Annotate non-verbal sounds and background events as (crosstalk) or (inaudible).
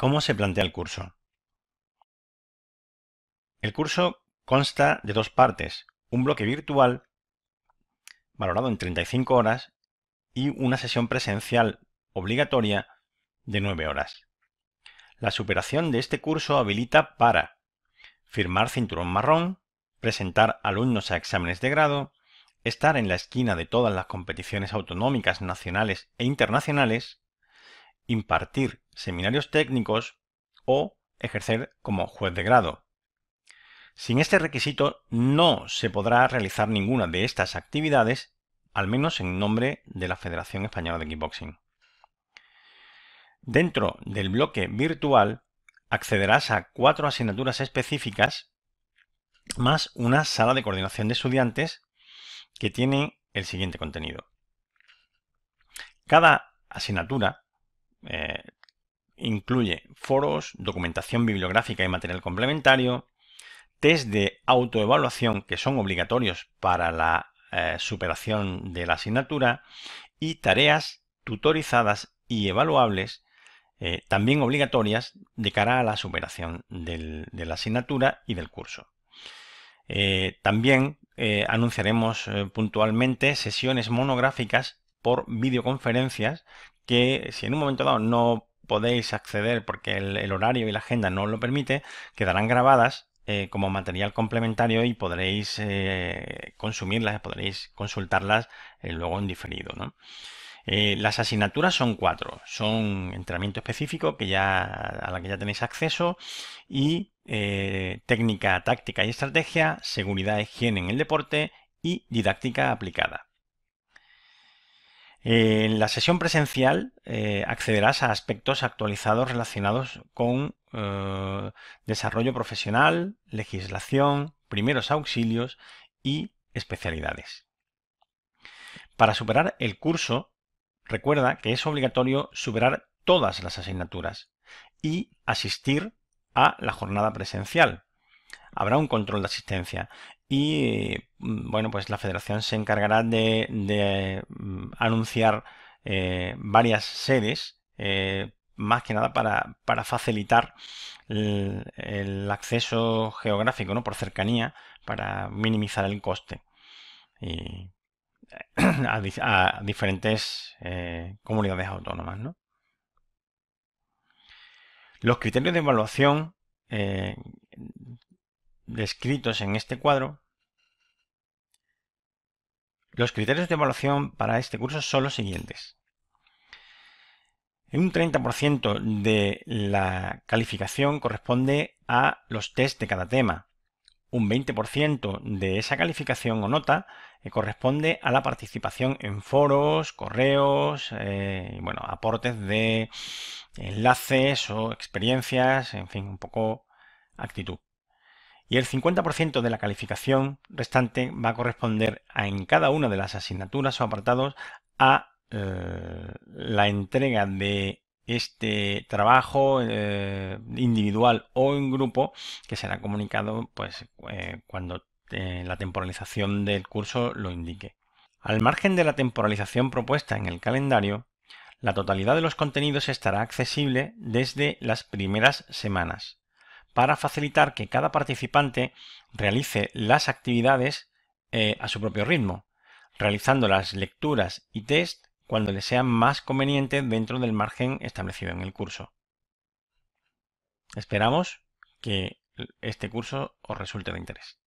¿Cómo se plantea el curso? El curso consta de dos partes, un bloque virtual valorado en 35 horas y una sesión presencial obligatoria de 9 horas. La superación de este curso habilita para firmar cinturón marrón, presentar alumnos a exámenes de grado, estar en la esquina de todas las competiciones autonómicas nacionales e internacionales, impartir seminarios técnicos o ejercer como juez de grado. Sin este requisito no se podrá realizar ninguna de estas actividades, al menos en nombre de la Federación Española de Kickboxing. Dentro del bloque virtual accederás a cuatro asignaturas específicas más una sala de coordinación de estudiantes que tiene el siguiente contenido. Cada asignatura, eh, incluye foros, documentación bibliográfica y material complementario, test de autoevaluación que son obligatorios para la eh, superación de la asignatura y tareas tutorizadas y evaluables eh, también obligatorias de cara a la superación de la asignatura y del curso. Eh, también anunciaremos puntualmente sesiones monográficas por videoconferencias que si en un momento dado no podéis acceder porque el, horario y la agenda no lo permite, quedarán grabadas eh, como material complementario y podréis eh, consumirlas, podréis consultarlas eh, luego en diferido. las asignaturas son cuatro, son entrenamiento específico que ya, a la que ya tenéis acceso y técnica, táctica y estrategia, seguridad y higiene en el deporte y didáctica aplicada. Eh, en la sesión presencial eh, accederás a aspectos actualizados relacionados con eh, desarrollo profesional, legislación, primeros auxilios y especialidades. Para superar el curso, recuerda que es obligatorio superar todas las asignaturas y asistir a la jornada presencial. Habrá un control de asistencia y mm, bueno, pues la federación se encargará de, mm, anunciar eh, varias sedes, eh, más que nada para, facilitar el, acceso geográfico, ¿no? Por cercanía, para minimizar el coste. (clears throat) a, diferentes eh, comunidades autónomas, Los criterios de evaluación descritos en este cuadro, los criterios de evaluación para este curso son los siguientes. Un 30% de la calificación corresponde a los test de cada tema. Un 20% de esa calificación o nota eh, corresponde a la participación en foros, correos, eh, bueno, aportes de enlaces o experiencias, en fin, un poco actitud y el 50% de la calificación restante va a corresponder a, en cada una de las asignaturas o apartados a eh, la entrega de este trabajo eh, individual o en grupo que será comunicado pues eh, cuando la temporalización del curso lo indique. Al margen de la temporalización propuesta en el calendario, la totalidad de los contenidos estará accesible desde las primeras semanas para facilitar que cada participante realice las actividades eh, a su propio ritmo, realizando las lecturas y test cuando le sea más conveniente dentro del margen establecido en el curso. Esperamos que este curso os resulte de interés.